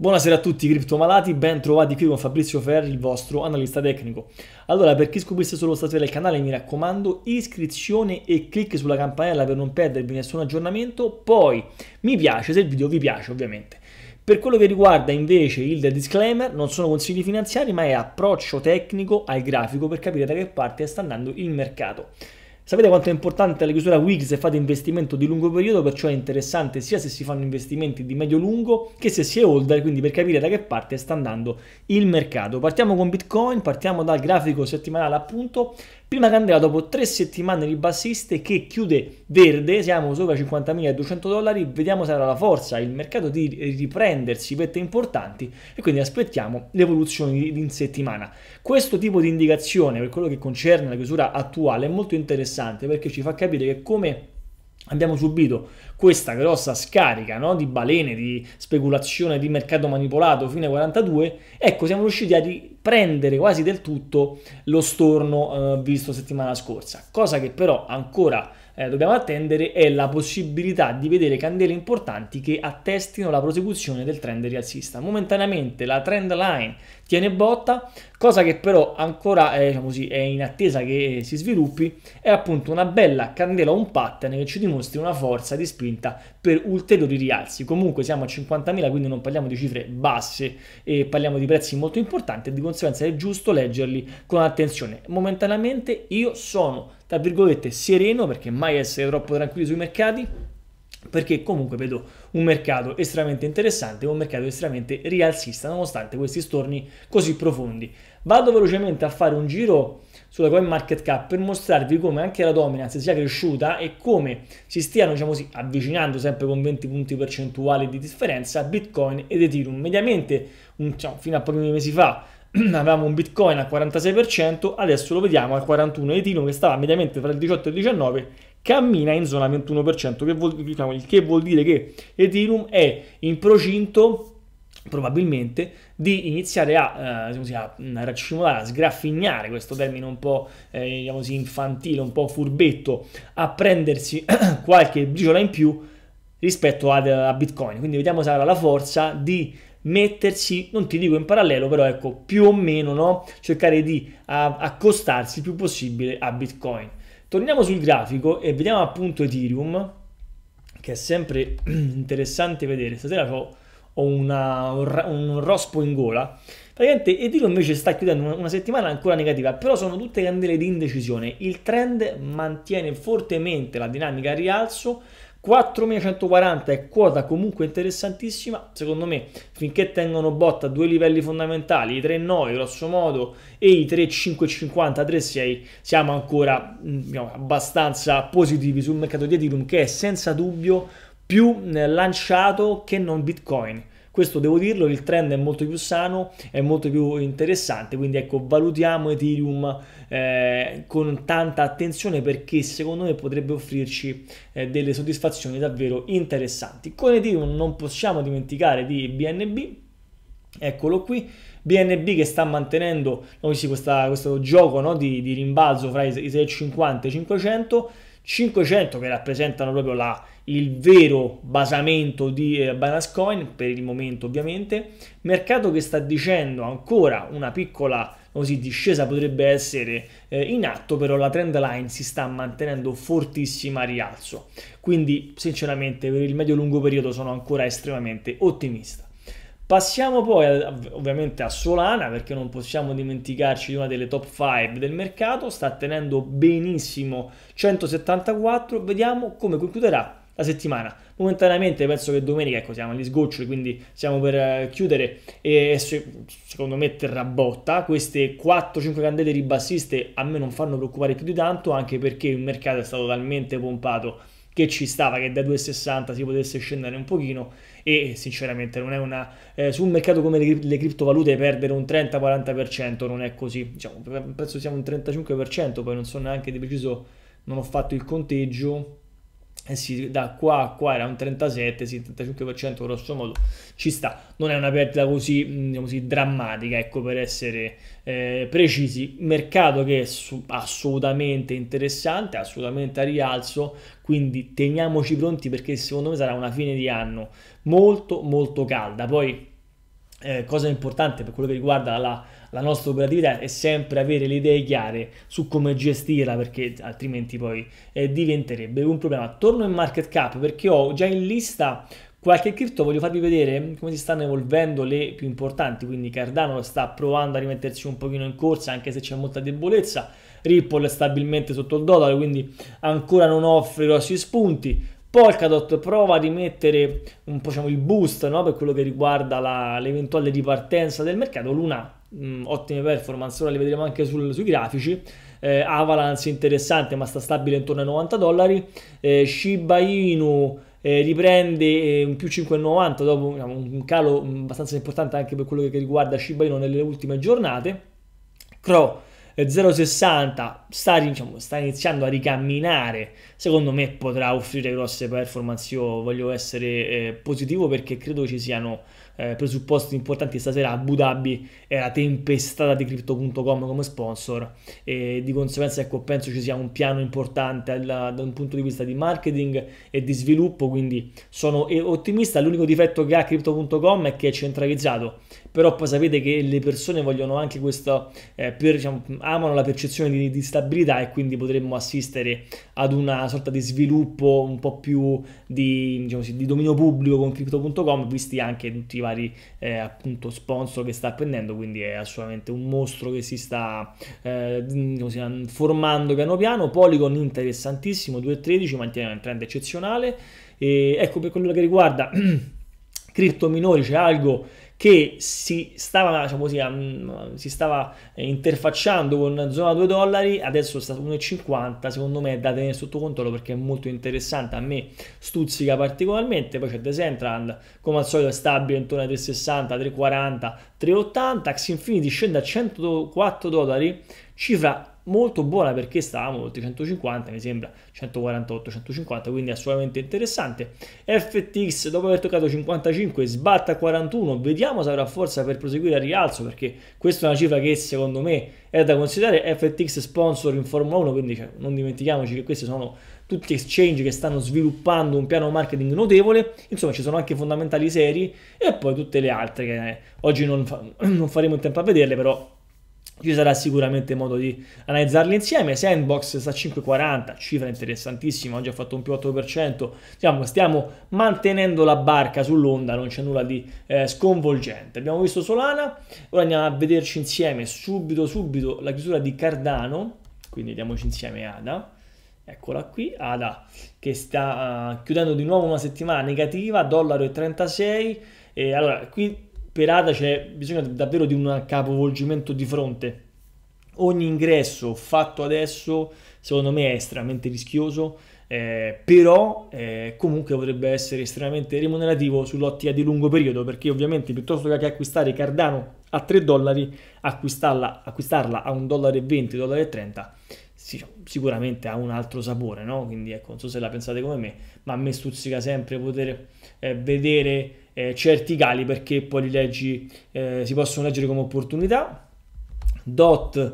Buonasera a tutti criptomalati, ben trovati qui con Fabrizio Ferri, il vostro analista tecnico. Allora, per chi scoprisse solo stasera il canale, mi raccomando, iscrizione e clic sulla campanella per non perdervi nessun aggiornamento, poi mi piace se il video vi piace ovviamente. Per quello che riguarda invece il disclaimer, non sono consigli finanziari, ma è approccio tecnico al grafico per capire da che parte sta andando il mercato. Sapete quanto è importante la chiusura week se fate investimento di lungo periodo, perciò è interessante sia se si fanno investimenti di medio-lungo che se si è holder, quindi per capire da che parte sta andando il mercato. Partiamo con Bitcoin, partiamo dal grafico settimanale appunto Prima candela dopo tre settimane ribassiste che chiude verde, siamo sopra 50.200 dollari, vediamo se avrà la forza il mercato di riprendersi vette importanti e quindi aspettiamo l'evoluzione in settimana. Questo tipo di indicazione per quello che concerne la chiusura attuale è molto interessante perché ci fa capire che come abbiamo subito questa grossa scarica no, di balene, di speculazione, di mercato manipolato fino ai 42, ecco siamo riusciti a ri prendere quasi del tutto lo storno eh, visto settimana scorsa, cosa che però ancora eh, dobbiamo attendere è la possibilità di vedere candele importanti che attestino la prosecuzione del trend rialzista. Momentaneamente la trend line tiene botta, cosa che però ancora eh, diciamo così, è in attesa che eh, si sviluppi, è appunto una bella candela, un pattern che ci dimostri una forza di spinta per ulteriori rialzi. Comunque siamo a 50.000, quindi non parliamo di cifre basse e parliamo di prezzi molto importanti e di conseguenza è giusto leggerli con attenzione. Momentaneamente io sono tra virgolette, sereno, perché mai essere troppo tranquilli sui mercati, perché comunque vedo un mercato estremamente interessante, un mercato estremamente rialzista, nonostante questi storni così profondi. Vado velocemente a fare un giro sulla coin market cap per mostrarvi come anche la dominance sia cresciuta e come si stiano, diciamo così, avvicinando sempre con 20 punti percentuali di differenza Bitcoin ed Ethereum. Mediamente, un, diciamo, fino a pochi mesi fa, avevamo un bitcoin al 46%, adesso lo vediamo al 41% Ethereum che stava mediamente tra il 18 e il 19 cammina in zona 21%, che vuol, diciamo, il che vuol dire che Ethereum è in procinto probabilmente di iniziare a, eh, diciamo così, mm, a raccimolare, a sgraffignare questo termine un po' eh, diciamo così, infantile, un po' furbetto, a prendersi qualche briciola in più rispetto a, a Bitcoin. Quindi vediamo se avrà la forza di mettersi, non ti dico in parallelo, però ecco, più o meno, no? cercare di a, accostarsi il più possibile a Bitcoin. Torniamo sul grafico e vediamo appunto Ethereum, che è sempre interessante vedere. Stasera ho, ho una, un rospo in gola. Praticamente Ethereum invece sta chiudendo una settimana ancora negativa, però sono tutte candele di indecisione. Il trend mantiene fortemente la dinamica a rialzo, 4140 è quota comunque interessantissima, secondo me finché tengono botta due livelli fondamentali, i 3,9 grosso modo e i 3,550, 3,6 siamo ancora mm, diciamo, abbastanza positivi sul mercato di Ethereum che è senza dubbio più eh, lanciato che non Bitcoin. Questo devo dirlo, il trend è molto più sano, è molto più interessante, quindi ecco valutiamo Ethereum eh, con tanta attenzione perché secondo me potrebbe offrirci eh, delle soddisfazioni davvero interessanti. Con Ethereum non possiamo dimenticare di BNB, eccolo qui, BNB che sta mantenendo no, questa, questo gioco no, di, di, rimbalzo fra i 650 e i 500 500 che rappresentano proprio la, il vero basamento di eh, Binance Coin per il momento ovviamente, mercato che sta dicendo ancora una piccola così, discesa potrebbe essere eh, in atto, però la trend line si sta mantenendo fortissima a rialzo, quindi sinceramente per il medio-lungo periodo sono ancora estremamente ottimista. Passiamo poi a, ovviamente a Solana perché non possiamo dimenticarci di una delle top 5 del mercato, sta tenendo benissimo 174, vediamo come concluderà la settimana. Momentaneamente penso che domenica ecco, siamo agli sgoccioli, quindi siamo per eh, chiudere e secondo me terrà botta. Queste 4-5 candele ribassiste a me non fanno preoccupare più di tanto anche perché il mercato è stato talmente pompato che ci stava che da 2,60 si potesse scendere un pochino e sinceramente non è una eh, su un mercato come le, le criptovalute perdere un 30-40% non è così, diciamo, penso siamo un 35%, poi non so neanche di preciso, non ho fatto il conteggio e eh si, da qua a qua era un 37, 75% grosso modo ci sta, non è una perdita così, diciamo così drammatica, ecco per essere eh, precisi, mercato che è assolutamente interessante, assolutamente a rialzo, quindi teniamoci pronti perché secondo me sarà una fine di anno molto molto calda, poi eh, cosa importante per quello che riguarda la, la, nostra operatività è sempre avere le idee chiare su come gestirla perché altrimenti poi eh, diventerebbe un problema. Torno in market cap perché ho già in lista qualche cripto, voglio farvi vedere come si stanno evolvendo le più importanti, quindi Cardano sta provando a rimettersi un pochino in corsa anche se c'è molta debolezza, Ripple è stabilmente sotto il dollaro quindi ancora non offre grossi spunti, Polkadot prova a rimettere un po' diciamo, il boost no? per quello che riguarda la, l'eventuale ripartenza del mercato. Luna, mh, ottime performance, ora le vedremo anche sul, sui grafici. Eh, Avalanche interessante ma sta stabile intorno ai 90 dollari. Eh, Shiba Inu eh, riprende eh, un più 5,90 dopo diciamo, un calo abbastanza importante anche per quello che riguarda Shiba Inu nelle ultime giornate. Crow 0,60 sta, diciamo, sta, iniziando a ricamminare, secondo me potrà offrire grosse performance, io voglio essere eh, positivo perché credo ci siano eh, presupposti importanti stasera Abu Dhabi è la tempestata di crypto.com come sponsor e di conseguenza ecco penso ci sia un piano importante alla, da un punto di vista di marketing e di sviluppo quindi sono eh, ottimista l'unico difetto che ha crypto.com è che è centralizzato però poi sapete che le persone vogliono anche questo, eh, per, diciamo, amano la percezione di, di, stabilità e quindi potremmo assistere ad una sorta di sviluppo un po' più di, diciamo di dominio pubblico con Crypto.com, visti anche tutti i vari eh, appunto sponsor che sta prendendo, quindi è assolutamente un mostro che si sta eh, diciamo, formando piano piano, Polygon interessantissimo, 2.13 mantiene un trend eccezionale, e ecco per quello che riguarda cripto minori c'è cioè Algo che si stava, diciamo così, si stava eh, interfacciando con zona 2 dollari, adesso è stato 1,50, secondo me è da tenere sotto controllo perché è molto interessante, a me stuzzica particolarmente, poi c'è Decentraland, come al solito è stabile intorno ai 3,60, 3,40, 3,80, Axie Infinity scende a 104 dollari, cifra molto buona perché stavamo oltre 150, mi sembra 148-150, quindi assolutamente interessante. FTX dopo aver toccato 55 sbatta 41, vediamo se avrà forza per proseguire al rialzo perché questa è una cifra che secondo me è da considerare. FTX sponsor in Formula 1, quindi cioè, non dimentichiamoci che questi sono tutti exchange che stanno sviluppando un piano marketing notevole, insomma ci sono anche fondamentali seri e poi tutte le altre che eh, oggi non, fa non faremo in tempo a vederle, però ci sarà sicuramente modo di analizzarli insieme. Sandbox sta a 5,40, cifra interessantissima, ho già fatto un più 8%. Diciamo, stiamo mantenendo la barca sull'onda, non c'è nulla di eh, sconvolgente. Abbiamo visto Solana, ora andiamo a vederci insieme subito subito la chiusura di Cardano, quindi vediamoci insieme ADA. Eccola qui, ADA che sta uh, chiudendo di nuovo una settimana negativa, dollaro e 36. E allora, qui sperata c'è bisogno davvero di un capovolgimento di fronte. Ogni ingresso fatto adesso secondo me è estremamente rischioso, eh, però eh, comunque potrebbe essere estremamente remunerativo sull'ottica di lungo periodo perché ovviamente piuttosto che acquistare Cardano a 3 dollari, acquistarla, acquistarla a 1,20 dollari, 1,30 dollari sì, sicuramente ha un altro sapore, no? Quindi ecco, non so se la pensate come me, ma a me stuzzica sempre poter eh, vedere eh, certi cali perché poi li leggi, eh, si possono leggere come opportunità. Dot,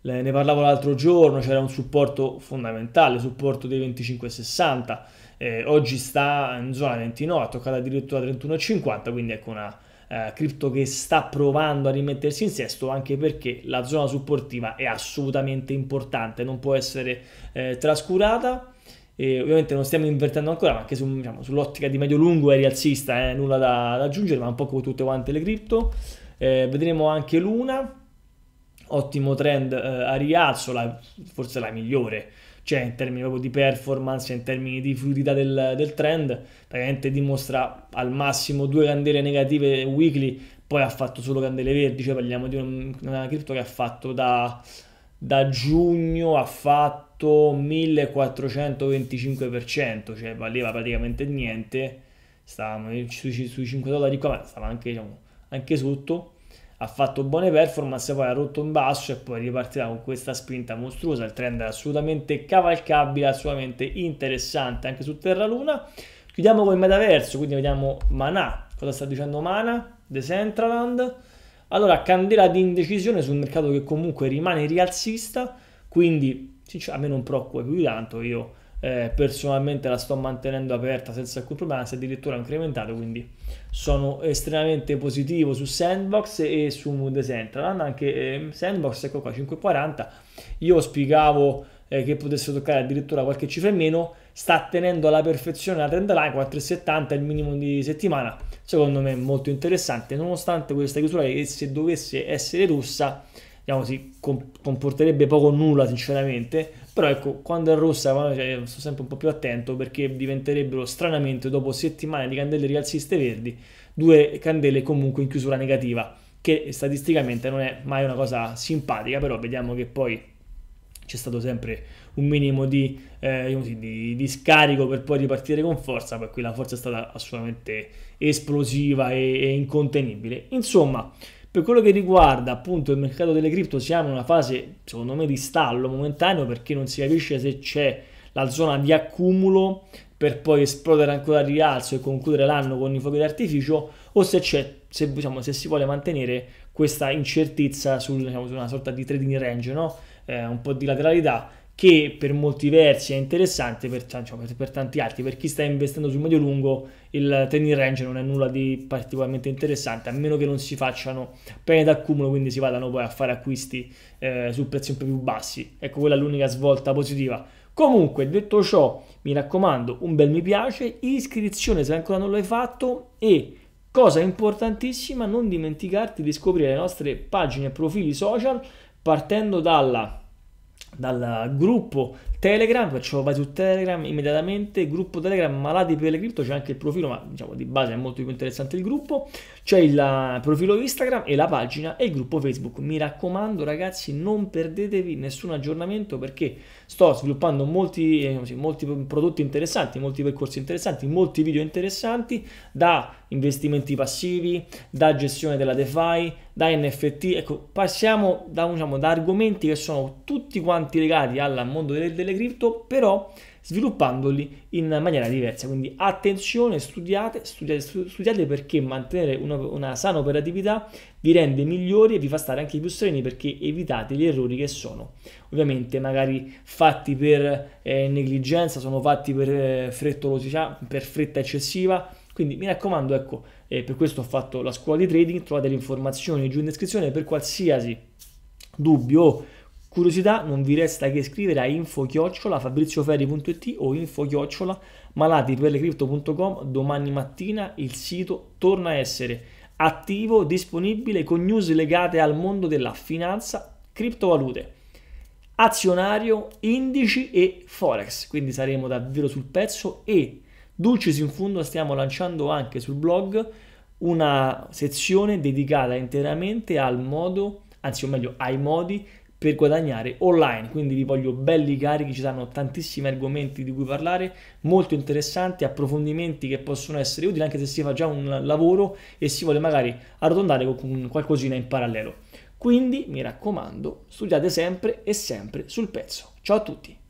ne parlavo l'altro giorno, c'era un supporto fondamentale, supporto dei 25,60, eh, oggi sta in zona 29, ha toccato addirittura 31,50, quindi ecco una eh, cripto che sta provando a rimettersi in sesto anche perché la zona supportiva è assolutamente importante, non può essere eh, trascurata. E ovviamente non stiamo invertendo ancora, ma anche su, diciamo, sull'ottica di medio-lungo è rialzista, eh, nulla da, da, aggiungere, ma un po' come tutte quante le cripto. Eh, vedremo anche l'una, ottimo trend eh, a rialzo, la, forse la migliore cioè in termini proprio di performance, in termini di fluidità del, del trend, praticamente dimostra al massimo due candele negative weekly, poi ha fatto solo candele verdi, cioè parliamo di una, una cripto che ha fatto da, da giugno ha fatto 1425%, cioè valeva praticamente niente, stavamo sui, sui 5 dollari qua, ma stava anche, diciamo, anche sotto, ha fatto buone performance, poi ha rotto in basso e poi ripartirà con questa spinta mostruosa. Il trend è assolutamente cavalcabile, assolutamente interessante anche su Terra Luna. Chiudiamo con il metaverso, quindi vediamo Mana. Cosa sta dicendo Mana? Decentraland. Allora, candela di indecisione su un mercato che comunque rimane rialzista, quindi a me non preoccupa più di tanto, io eh, personalmente la sto mantenendo aperta senza alcun problema, anzi addirittura incrementato, quindi sono estremamente positivo su Sandbox e su Mood Central, anche eh, Sandbox, ecco qua, 540, io spiegavo eh, che potesse toccare addirittura qualche cifra in meno, sta tenendo alla perfezione la trend line 4,70 il minimo di settimana, secondo me molto interessante, nonostante questa chiusura che se dovesse essere russa, diciamo si comporterebbe poco nulla sinceramente, però ecco, quando è rossa cioè, sto sempre un po' più attento perché diventerebbero stranamente dopo settimane di candele rialziste verdi, due candele comunque in chiusura negativa, che statisticamente non è mai una cosa simpatica, però vediamo che poi c'è stato sempre un minimo di, eh, così, di, di, scarico per poi ripartire con forza, per cui la forza è stata assolutamente esplosiva e, e incontenibile. Insomma, per quello che riguarda appunto il mercato delle cripto siamo in una fase secondo me di stallo momentaneo perché non si capisce se c'è la zona di accumulo per poi esplodere ancora al rialzo e concludere l'anno con i fuochi d'artificio o se c'è, se, diciamo, se si vuole mantenere questa incertezza su, diciamo, su una sorta di trading range, no? eh, un po' di lateralità che per molti versi è interessante, per, diciamo, per, tanti altri, per chi sta investendo sul medio lungo il trading range non è nulla di particolarmente interessante, a meno che non si facciano pene d'accumulo, quindi si vadano poi a fare acquisti eh, su prezzi un po' più bassi. Ecco, quella è l'unica svolta positiva. Comunque, detto ciò, mi raccomando, un bel mi piace, iscrizione se ancora non l'hai fatto e cosa importantissima, non dimenticarti di scoprire le nostre pagine e profili social partendo dalla dal gruppo Telegram, perciò vai su Telegram immediatamente, gruppo Telegram Malati per le cripto, c'è anche il profilo, ma diciamo di base è molto più interessante il gruppo, c'è il eh, profilo Instagram e la pagina e il gruppo Facebook. Mi raccomando ragazzi, non perdetevi nessun aggiornamento perché sto sviluppando molti, eh, sì, molti prodotti interessanti, molti percorsi interessanti, molti video interessanti da investimenti passivi, da gestione della DeFi, da NFT. Ecco, passiamo da, diciamo, da argomenti che sono tutti quanti legati al mondo delle, delle cripto, però sviluppandoli in maniera diversa. Quindi attenzione, studiate, studiate, studiate perché mantenere una, una, sana operatività vi rende migliori e vi fa stare anche più sereni perché evitate gli errori che sono ovviamente magari fatti per eh, negligenza, sono fatti per eh, frettolosità, per fretta eccessiva. Quindi mi raccomando, ecco, eh, per questo ho fatto la scuola di trading, trovate le informazioni giù in descrizione per qualsiasi dubbio Curiosità non vi resta che scrivere a info-fabrizioferri.it o info-malatiperlecrypto.com chiocciola domani mattina il sito torna a essere attivo, disponibile con news legate al mondo della finanza, criptovalute, azionario, indici e forex, quindi saremo davvero sul pezzo e dulcis in fondo stiamo lanciando anche sul blog una sezione dedicata interamente al modo, anzi o meglio ai modi per guadagnare online. Quindi vi voglio belli carichi, ci saranno tantissimi argomenti di cui parlare, molto interessanti, approfondimenti che possono essere utili anche se si fa già un lavoro e si vuole magari arrotondare con qualcosina in parallelo. Quindi mi raccomando, studiate sempre e sempre sul pezzo. Ciao a tutti!